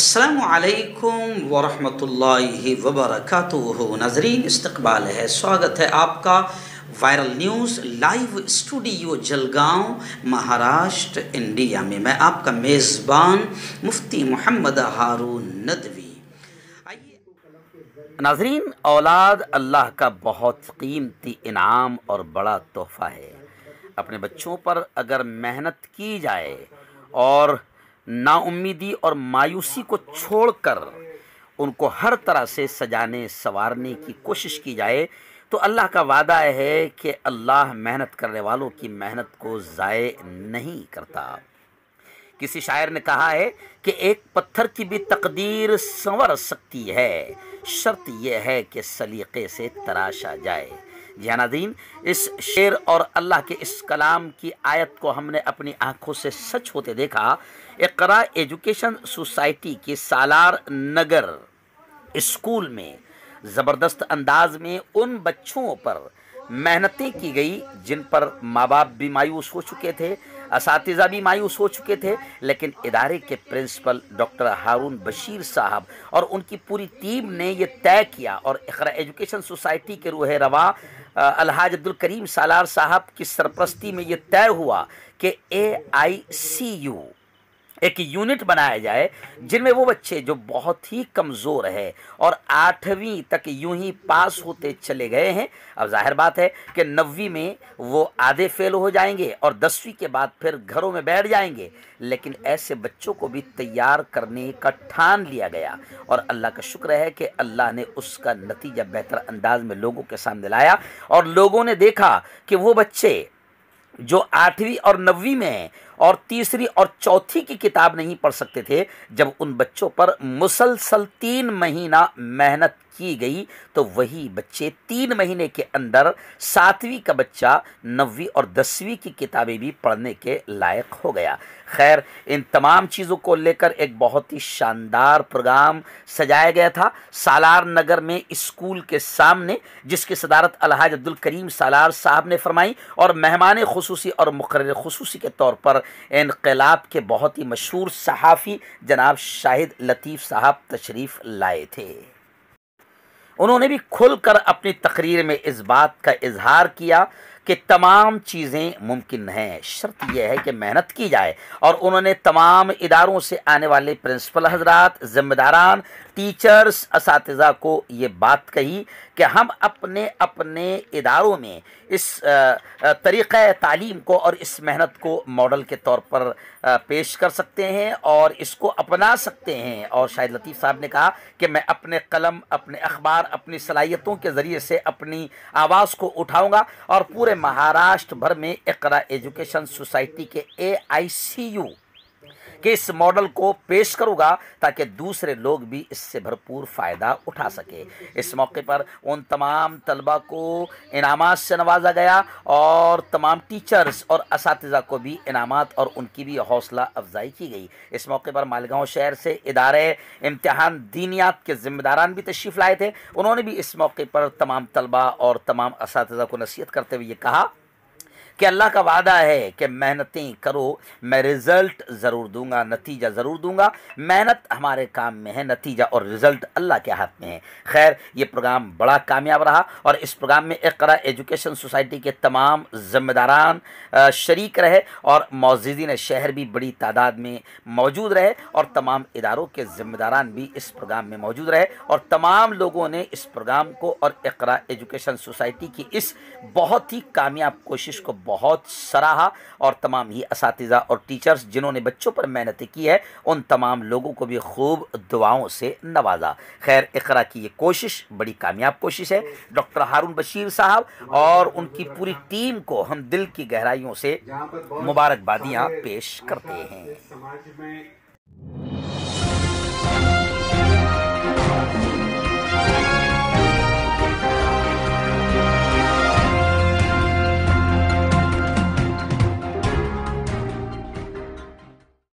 असलकम वरहमल वबरक नाजरीन इस्तबाल है स्वागत है आपका viral news live studio Jalgaon Maharashtra India में मैं आपका मेज़बान मुफ्ती मोहम्मद हारून नदवी नाजरीन औलाद अल्लाह का बहुत कीमती इनाम और बड़ा तोहफ़ा है अपने बच्चों पर अगर मेहनत की जाए और नाउम्मीदी और मायूसी को छोड़कर उनको हर तरह से सजाने संवारने की कोशिश की जाए तो अल्लाह का वादा है कि अल्लाह मेहनत करने वालों की मेहनत को ज़ाय नहीं करता किसी शायर ने कहा है कि एक पत्थर की भी तकदीर संवर सकती है शर्त यह है कि सलीके से तराशा जाए ज्ञानादीन इस शेर और अल्लाह के इस कलाम की आयत को हमने अपनी आँखों से सच होते देखा इकरा एजुकेशन सोसाइटी के सालार नगर स्कूल में ज़बरदस्त अंदाज में उन बच्चों पर मेहनतें की गई जिन पर माँ बाप भी मायूस हो चुके थे इस भी मायूस हो चुके थे लेकिन इदारे के प्रिंसिपल डॉक्टर हारून बशीर साहब और उनकी पूरी टीम ने यह तय किया और अखरा एजुकेशन सोसाइटी के रूह रवा अलहाज अब्दुल करीम सालार साहब की सरपरस्ती में यह तय हुआ कि ए आई सी यू एक यूनिट बनाया जाए जिनमें वो बच्चे जो बहुत ही कमज़ोर है और आठवीं तक यूं ही पास होते चले गए हैं अब जाहिर बात है कि नवी में वो आधे फेल हो जाएंगे और दसवीं के बाद फिर घरों में बैठ जाएंगे लेकिन ऐसे बच्चों को भी तैयार करने का ठान लिया गया और अल्लाह का शुक्र है कि अल्लाह ने उसका नतीजा बेहतर अंदाज में लोगों के सामने लाया और लोगों ने देखा कि वो बच्चे जो आठवीं और नवीं में और तीसरी और चौथी की किताब नहीं पढ़ सकते थे जब उन बच्चों पर मुसलसल तीन महीना मेहनत की गई तो वही बच्चे तीन महीने के अंदर सातवीं का बच्चा नवीं और दसवीं की किताबें भी पढ़ने के लायक हो गया खैर इन तमाम चीज़ों को लेकर एक बहुत ही शानदार प्रोग्राम सजाया गया था सालार नगर में स्कूल के सामने जिसकी सदारत अलहाज अब्दुल करीम सालार साहब ने फरमाई और मेहमान खसूसी और मुकर खसूसी के तौर पर इनकलाब के बहुत ही मशहूर सहाफ़ी जनाब शाहिद लतीफ़ साहब तशरीफ़ लाए थे उन्होंने भी खुलकर अपनी तकरीर में इस बात का इजहार किया कि तमाम चीज़ें मुमकिन हैं शर्त यह है कि मेहनत की जाए और उन्होंने तमाम इदारों से आने वाले प्रिंसिपल हजरात ज़िम्मेदारान टीचर्स इस को ये बात कही कि हम अपने अपने इदारों में इस तरीक़ तालीम को और इस मेहनत को मॉडल के तौर पर पेश कर सकते हैं और इसको अपना सकते हैं और शायद लतीफ़ साहब ने कहा कि मैं अपने कलम अपने अखबार अपनी सलाहियतों के ज़रिए से अपनी आवाज़ को उठाऊँगा और पूरे महाराष्ट्र भर में एकरा एजुकेशन सोसाइटी के ए आई सी यू के इस मॉडल को पेश करूंगा ताकि दूसरे लोग भी इससे भरपूर फ़ायदा उठा सके इस मौके पर उन तमाम तलबा को इनामत से नवाजा गया और तमाम टीचर्स और इस को भी इनामात और उनकी भी हौसला अफजाई की गई इस मौके पर मालगांव शहर से इदारे इम्तहान दीनियात के ज़िम्मेदारान भी तशरीफ़ लाए थे उन्होंने भी इस मौके पर तमाम तलबा और तमाम इस को नसीहत करते हुए ये कहा कि अल्लाह का वादा है कि मेहनतें करो मैं रिज़ल्ट ज़रूर दूंगा नतीजा ज़रूर दूंगा मेहनत हमारे काम में है नतीजा और रिज़ल्ट अल्लाह के हाथ में है खैर ये प्रोग्राम बड़ा कामयाब रहा और इस प्रोग्राम में इकरा एजुकेशन सोसाइटी के तमाम ज़िम्मेदारान शरीक रहे और मौजीन शहर भी बड़ी तादाद में मौजूद रहे और तमाम इदारों के ज़िम्मेदारान भी इस प्रोग्राम में मौजूद रहे और तमाम लोगों ने इस प्रोग्राम को और इकरा एजुकेशन सोसाइटी की इस बहुत ही कामयाब कोशिश को बहुत सराहा और तमाम ही इस और टीचर्स जिन्होंने बच्चों पर मेहनत की है उन तमाम लोगों को भी खूब दुआओं से नवाजा खैर इकरा की ये कोशिश बड़ी कामयाब कोशिश है डॉक्टर हारून बशीर साहब और उनकी पूरी टीम को हम दिल की गहराइयों से मुबारकबादियाँ पेश करते हैं